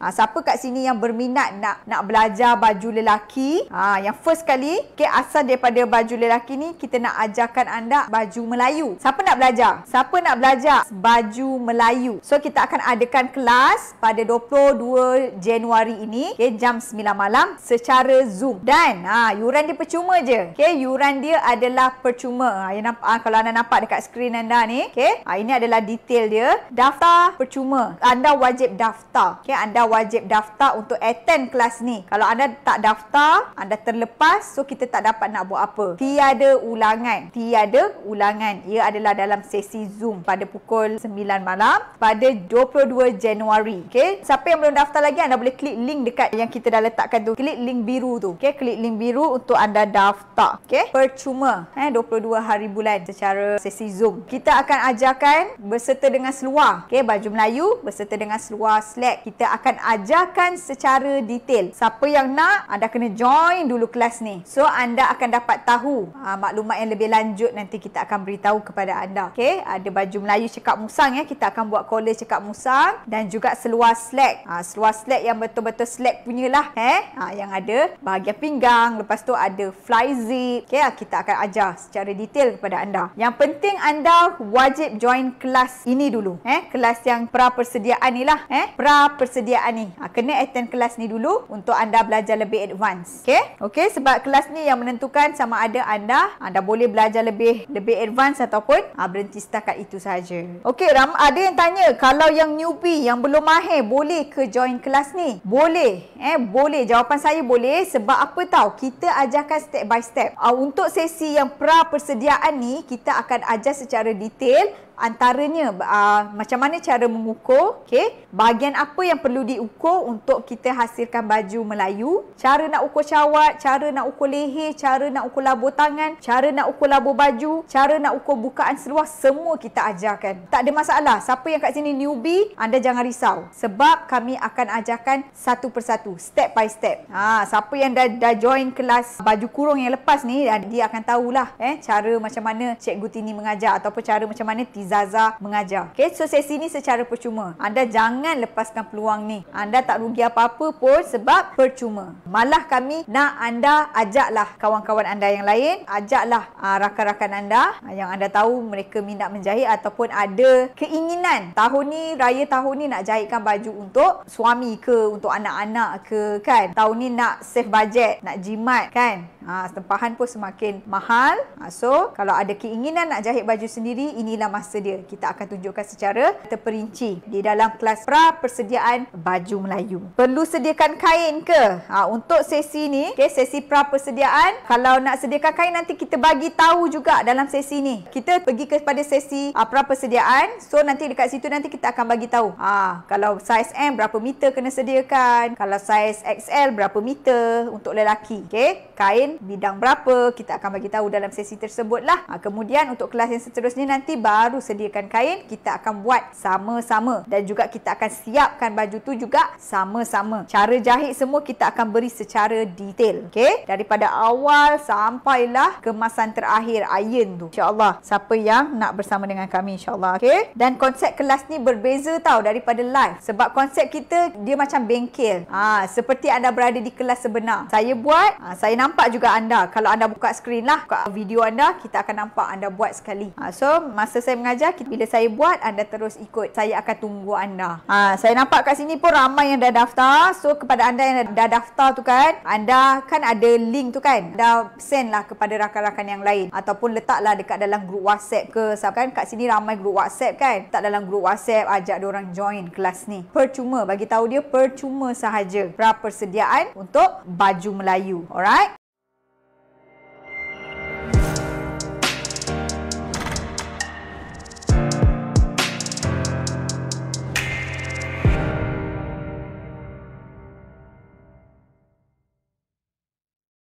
Ha, siapa kat sini yang berminat nak nak belajar baju lelaki? Ha, yang first kali, okay, asal daripada baju lelaki ni, kita nak ajarkan anda baju Melayu. Siapa nak belajar? Siapa nak belajar baju Melayu? So, kita akan adakan kelas pada 22 Januari ini, okay, jam 9 malam secara Zoom. Dan, ha, yuran dia percuma je. Okay, yuran dia adalah percuma. Ha, yang nampak, ha, kalau anda nampak dekat skrin anda ni, okay, ha, ini adalah detail dia. Daftar percuma. Anda wajib daftar. Okay, anda wajib daftar untuk attend kelas ni. Kalau anda tak daftar, anda terlepas, so kita tak dapat nak buat apa. Tiada ulangan. Tiada ulangan. Ia adalah dalam sesi Zoom pada pukul 9 malam pada 22 Januari. Okay? Siapa yang belum daftar lagi, anda boleh klik link dekat yang kita dah letakkan tu. Klik link biru tu. Okay? Klik link biru untuk anda daftar. Okay? Percuma eh, 22 hari bulan secara sesi Zoom. Kita akan ajarkan berserta dengan seluar. Okay? Baju Melayu berserta dengan seluar slack. Kita akan ajarkan secara detail. Siapa yang nak, anda kena join dulu kelas ni. So, anda akan dapat tahu uh, maklumat yang lebih lanjut nanti kita akan beritahu kepada anda. Okay, ada baju Melayu cekap musang ya. Kita akan buat collar cekap musang dan juga seluar slack. Uh, seluar slack yang betul-betul slack punyalah. Eh? Uh, yang ada bahagian pinggang. Lepas tu ada fly zip. Okay, kita akan ajar secara detail kepada anda. Yang penting anda wajib join kelas ini dulu. Eh? Kelas yang pra-persediaan ni lah. Eh? Pra-persediaan kerajaan ni. Ha, kena attend kelas ni dulu untuk anda belajar lebih advance. Okay? Okay, sebab kelas ni yang menentukan sama ada anda anda boleh belajar lebih lebih advance ataupun ha, berhenti setakat itu sahaja. Okay, ram, ada yang tanya kalau yang newbie yang belum mahir boleh ke join kelas ni? Boleh. Eh, boleh. Jawapan saya boleh sebab apa tahu kita ajarkan step by step. Ha, untuk sesi yang pra persediaan ni kita akan ajar secara detail antaranya uh, macam mana cara mengukur okey bahagian apa yang perlu diukur untuk kita hasilkan baju Melayu cara nak ukur cawat cara nak ukur leher cara nak ukur labur tangan cara nak ukur labur baju cara nak ukur bukaan seluar semua kita ajarkan tak ada masalah siapa yang kat sini newbie anda jangan risau sebab kami akan ajarkan satu persatu step by step ha siapa yang dah dah join kelas baju kurung yang lepas ni dia akan tahulah eh cara macam mana cikgu Tini mengajar ataupun cara macam mana Tiz Zaza mengajar. Okay, so sesi ni secara percuma. Anda jangan lepaskan peluang ni. Anda tak rugi apa-apa pun sebab percuma. Malah kami nak anda ajaklah kawan-kawan anda yang lain. Ajaklah ah, rakan-rakan anda yang anda tahu mereka minat menjahit ataupun ada keinginan. Tahun ni, raya tahun ni nak jahitkan baju untuk suami ke, untuk anak-anak ke kan. Tahun ni nak save bajet, nak jimat kan. Ha, ah, tempahan pun semakin mahal. Ha, so, kalau ada keinginan nak jahit baju sendiri, inilah masa sedia. Kita akan tunjukkan secara terperinci di dalam kelas pra persediaan baju Melayu. Perlu sediakan kain ke? Ha, untuk sesi ni, okay, sesi pra persediaan, kalau nak sediakan kain nanti kita bagi tahu juga dalam sesi ni. Kita pergi kepada sesi ha, pra persediaan. So nanti dekat situ nanti kita akan bagi tahu. Ha, kalau saiz M berapa meter kena sediakan? Kalau saiz XL berapa meter untuk lelaki? Okay, kain bidang berapa? Kita akan bagi tahu dalam sesi tersebut lah. Ha, kemudian untuk kelas yang seterusnya nanti baru sediakan kain, kita akan buat sama-sama dan juga kita akan siapkan baju tu juga sama-sama. Cara jahit semua kita akan beri secara detail. Okay? Daripada awal sampailah kemasan terakhir iron tu. InsyaAllah. Siapa yang nak bersama dengan kami insyaAllah. Okay? Dan konsep kelas ni berbeza tau daripada live. Sebab konsep kita dia macam bengkel. Ha, seperti anda berada di kelas sebenar. Saya buat, ha, saya nampak juga anda. Kalau anda buka skrin lah, buka video anda, kita akan nampak anda buat sekali. Ha, so, masa saya mengajar mengajar bila saya buat anda terus ikut saya akan tunggu anda ha, saya nampak kat sini pun ramai yang dah daftar so kepada anda yang dah daftar tu kan anda kan ada link tu kan dah send lah kepada rakan-rakan yang lain ataupun lah dekat dalam grup whatsapp ke sebab kan kat sini ramai grup whatsapp kan tak dalam grup whatsapp ajak orang join kelas ni percuma bagi tahu dia percuma sahaja pra persediaan untuk baju Melayu alright